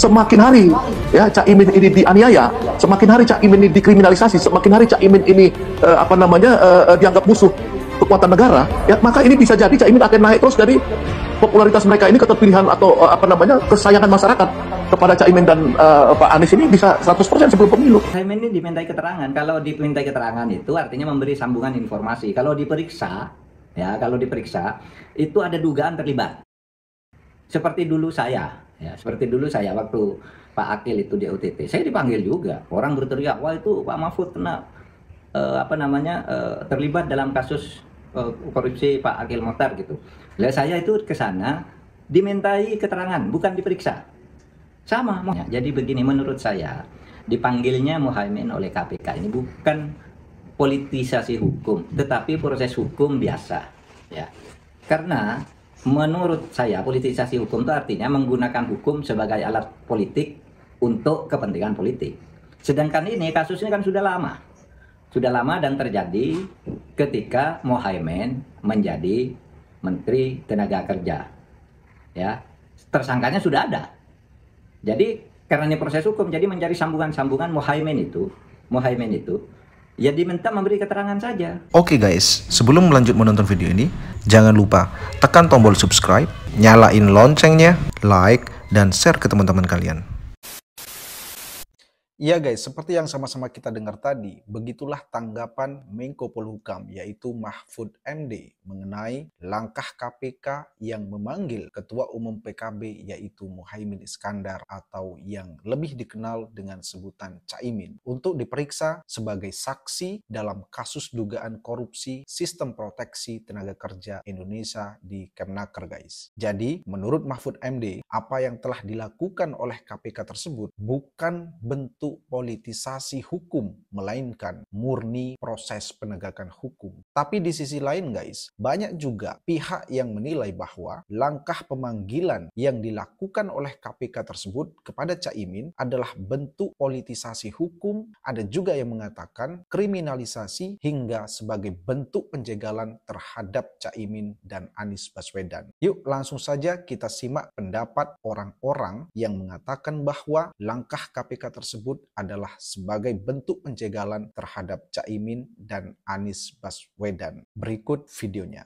Semakin hari ya Cak Imin ini dianiaya, semakin hari Cak Imin ini dikriminalisasi, semakin hari Cak Imin ini uh, apa namanya uh, dianggap musuh kekuatan negara, ya maka ini bisa jadi Cak Imin akan naik terus dari popularitas mereka ini keterpilihan atau uh, apa namanya kesayangan masyarakat kepada Cak Imin dan uh, Pak Anies ini bisa 100% sebelum pemilu. Cak Imin ini dimintai keterangan. Kalau dimintai keterangan itu artinya memberi sambungan informasi. Kalau diperiksa, ya kalau diperiksa itu ada dugaan terlibat. Seperti dulu saya, Ya, seperti dulu saya waktu Pak Akil itu di UTT saya dipanggil juga. Orang berteriak, wah itu Pak Mahfud kena eh, apa namanya eh, terlibat dalam kasus eh, korupsi Pak Akil Mokhtar gitu. Lah saya itu ke sana dimintai keterangan, bukan diperiksa. Sama, ya, jadi begini menurut saya dipanggilnya Muhammad oleh KPK ini bukan politisasi hukum, tetapi proses hukum biasa. Ya, karena menurut saya politisasi hukum itu artinya menggunakan hukum sebagai alat politik untuk kepentingan politik. Sedangkan ini kasus ini kan sudah lama. Sudah lama dan terjadi ketika Mohaimin menjadi Menteri Tenaga Kerja. Ya, tersangkanya sudah ada. Jadi karena ini proses hukum jadi menjadi sambungan-sambungan Mohaimin itu, Mohaimin itu ya diminta memberi keterangan saja. Oke okay guys, sebelum lanjut menonton video ini, jangan lupa tekan tombol subscribe, nyalain loncengnya, like, dan share ke teman-teman kalian. Iya guys, seperti yang sama-sama kita dengar tadi, begitulah tanggapan Menko Polhukam yaitu Mahfud MD mengenai langkah KPK yang memanggil Ketua Umum PKB yaitu Muhaimin Iskandar atau yang lebih dikenal dengan sebutan Caimin untuk diperiksa sebagai saksi dalam kasus dugaan korupsi sistem proteksi tenaga kerja Indonesia di Kemnaker guys. Jadi menurut Mahfud MD, apa yang telah dilakukan oleh KPK tersebut bukan bentuk politisasi hukum, melainkan murni proses penegakan hukum. Tapi di sisi lain guys, banyak juga pihak yang menilai bahwa langkah pemanggilan yang dilakukan oleh KPK tersebut kepada Caimin adalah bentuk politisasi hukum. Ada juga yang mengatakan kriminalisasi hingga sebagai bentuk penjagalan terhadap Caimin dan Anies Baswedan. Yuk langsung saja kita simak pendapat orang-orang yang mengatakan bahwa langkah KPK tersebut tersebut adalah sebagai bentuk penjagalan terhadap Caimin dan Anies Baswedan. Berikut videonya.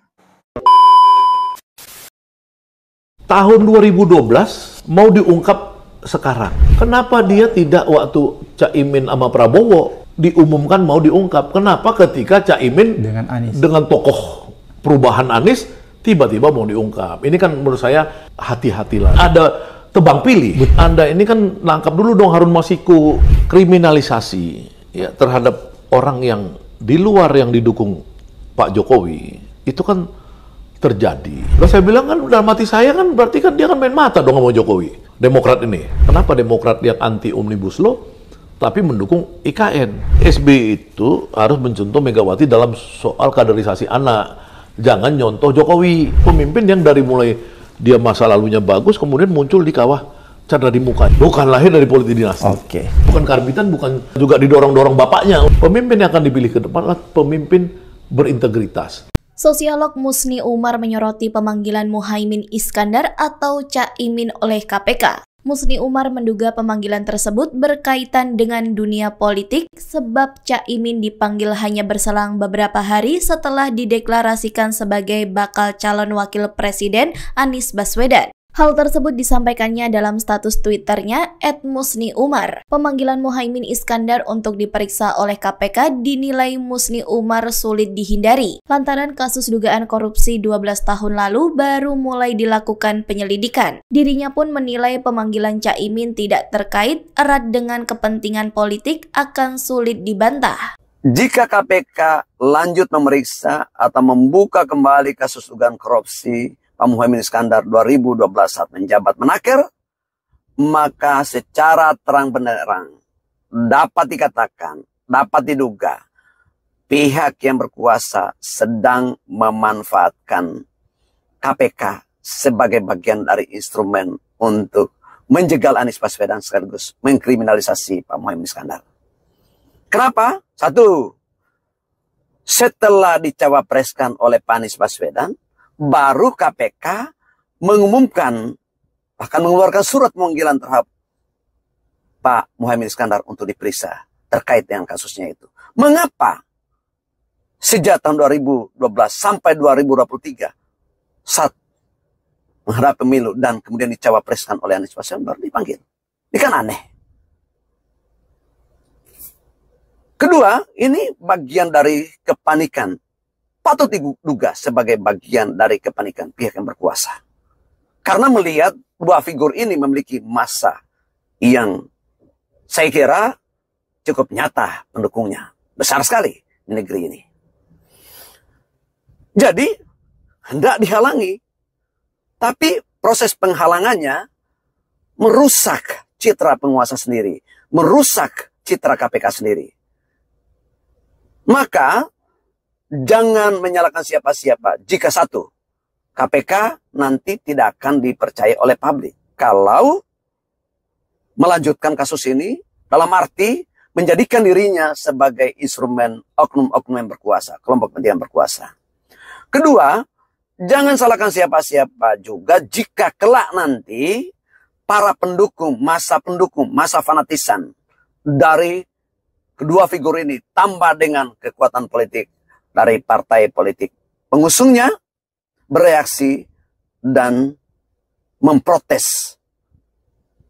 Tahun 2012 mau diungkap sekarang. Kenapa dia tidak waktu Caimin sama Prabowo diumumkan mau diungkap? Kenapa ketika Caimin dengan Anies dengan tokoh perubahan Anies tiba-tiba mau diungkap? Ini kan menurut saya hati-hatilah. Ada tebang pilih. Betul. Anda ini kan nangkap dulu dong Harun Masiku kriminalisasi ya terhadap orang yang di luar yang didukung Pak Jokowi itu kan terjadi. Lalu saya bilang kan dalam mati saya kan berarti kan dia kan main mata dong sama Jokowi. Demokrat ini. Kenapa Demokrat yang anti Omnibus Law tapi mendukung IKN? SB itu harus mencontoh Megawati dalam soal kaderisasi anak. Jangan nyontoh Jokowi. Pemimpin yang dari mulai dia masa lalunya bagus, kemudian muncul di kawah cara di muka. Bukan lahir dari politik dinasti. Okay. Bukan karbitan, bukan juga didorong-dorong bapaknya. Pemimpin yang akan dipilih ke depan adalah pemimpin berintegritas. Sosiolog Musni Umar menyoroti pemanggilan Muhaimin Iskandar atau Caimin oleh KPK. Musni Umar menduga pemanggilan tersebut berkaitan dengan dunia politik sebab Cak Imin dipanggil hanya berselang beberapa hari setelah dideklarasikan sebagai bakal calon wakil presiden Anies Baswedan. Hal tersebut disampaikannya dalam status Twitternya @musni Umar. Pemanggilan Muhaimin Iskandar untuk diperiksa oleh KPK dinilai Musni Umar sulit dihindari. Lantaran kasus dugaan korupsi 12 tahun lalu baru mulai dilakukan penyelidikan. Dirinya pun menilai pemanggilan Caimin tidak terkait erat dengan kepentingan politik akan sulit dibantah. Jika KPK lanjut memeriksa atau membuka kembali kasus dugaan korupsi Pak Muhammad Iskandar 2012 saat menjabat menaker, maka secara terang benderang dapat dikatakan, dapat diduga pihak yang berkuasa sedang memanfaatkan KPK sebagai bagian dari instrumen untuk menjegal Anies Baswedan sekaligus mengkriminalisasi Pak Muhammad Iskandar. Kenapa? Satu, setelah dicawapreskan oleh Pak Anies Baswedan, baru KPK mengumumkan bahkan mengeluarkan surat pemanggilan terhadap Pak Muhammad Iskandar untuk diperiksa terkait dengan kasusnya itu. Mengapa sejak tahun 2012 sampai 2023 saat menghadap pemilu dan kemudian dicawapreskan oleh Anies Baswedan baru dipanggil? Ini kan aneh. Kedua, ini bagian dari kepanikan patut diduga sebagai bagian dari kepanikan pihak yang berkuasa. Karena melihat dua figur ini memiliki masa yang saya kira cukup nyata pendukungnya. Besar sekali di negeri ini. Jadi, hendak dihalangi. Tapi proses penghalangannya merusak citra penguasa sendiri. Merusak citra KPK sendiri. Maka jangan menyalahkan siapa-siapa. Jika satu, KPK nanti tidak akan dipercaya oleh publik. Kalau melanjutkan kasus ini dalam arti menjadikan dirinya sebagai instrumen oknum-oknum yang berkuasa, kelompok pendiam berkuasa. Kedua, jangan salahkan siapa-siapa juga jika kelak nanti para pendukung, masa pendukung, masa fanatisan dari kedua figur ini tambah dengan kekuatan politik dari partai politik. Pengusungnya bereaksi dan memprotes.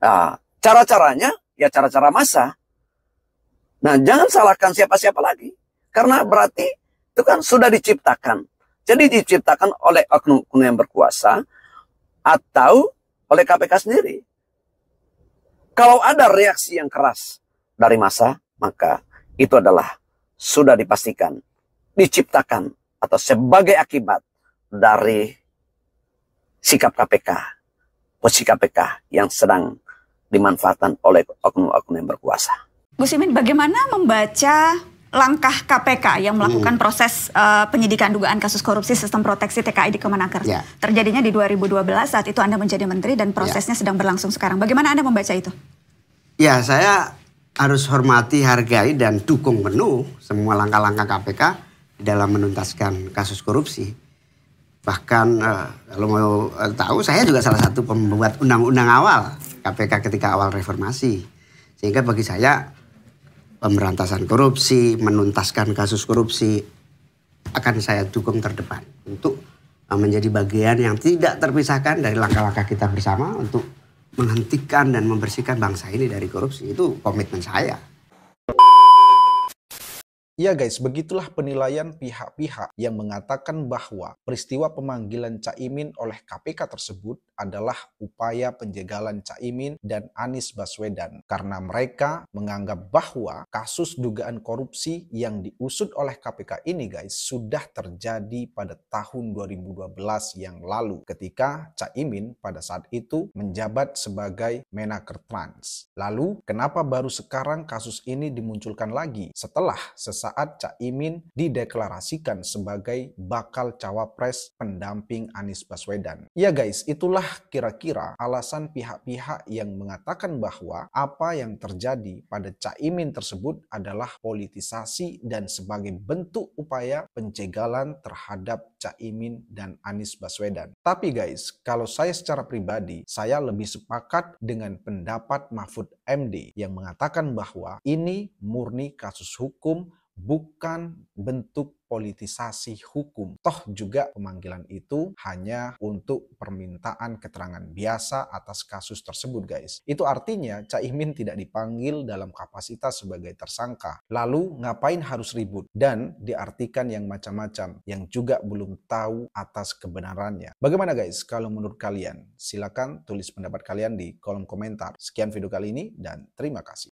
Nah, cara-caranya ya cara-cara masa. Nah, jangan salahkan siapa-siapa lagi. Karena berarti itu kan sudah diciptakan. Jadi diciptakan oleh oknum-oknum yang berkuasa atau oleh KPK sendiri. Kalau ada reaksi yang keras dari masa maka itu adalah sudah dipastikan diciptakan atau sebagai akibat dari sikap KPK, posisi KPK yang sedang dimanfaatkan oleh oknum-oknum yang berkuasa. Gus Imin, bagaimana membaca langkah KPK yang melakukan hmm. proses uh, penyidikan dugaan kasus korupsi sistem proteksi TKI di Kemenaker. Ya. Terjadinya di 2012 saat itu Anda menjadi menteri dan ya. prosesnya ya. sedang berlangsung sekarang. Bagaimana Anda membaca itu? Ya, saya harus hormati, hargai dan dukung penuh semua langkah-langkah KPK dalam menuntaskan kasus korupsi. Bahkan eh, kalau mau tahu saya juga salah satu pembuat undang-undang awal KPK ketika awal reformasi. Sehingga bagi saya pemberantasan korupsi, menuntaskan kasus korupsi akan saya dukung terdepan untuk menjadi bagian yang tidak terpisahkan dari langkah-langkah kita bersama untuk menghentikan dan membersihkan bangsa ini dari korupsi. Itu komitmen saya. Ya guys, begitulah penilaian pihak-pihak yang mengatakan bahwa peristiwa pemanggilan Caimin oleh KPK tersebut adalah upaya penjagalan Caimin dan Anies Baswedan karena mereka menganggap bahwa kasus dugaan korupsi yang diusut oleh KPK ini guys sudah terjadi pada tahun 2012 yang lalu ketika Caimin pada saat itu menjabat sebagai Menaker Trans. Lalu kenapa baru sekarang kasus ini dimunculkan lagi setelah sesuatu? saat Cak Imin dideklarasikan sebagai bakal cawapres pendamping Anies Baswedan. Ya guys, itulah kira-kira alasan pihak-pihak yang mengatakan bahwa apa yang terjadi pada Cak Imin tersebut adalah politisasi dan sebagai bentuk upaya pencegalan terhadap Cak Imin dan Anies Baswedan. Tapi guys, kalau saya secara pribadi, saya lebih sepakat dengan pendapat Mahfud MD yang mengatakan bahwa ini murni kasus hukum bukan bentuk politisasi hukum. Toh juga pemanggilan itu hanya untuk permintaan keterangan biasa atas kasus tersebut guys. Itu artinya Caimin tidak dipanggil dalam kapasitas sebagai tersangka. Lalu ngapain harus ribut? Dan diartikan yang macam-macam yang juga belum tahu atas kebenarannya. Bagaimana guys kalau menurut kalian? Silahkan tulis pendapat kalian di kolom komentar. Sekian video kali ini dan terima kasih.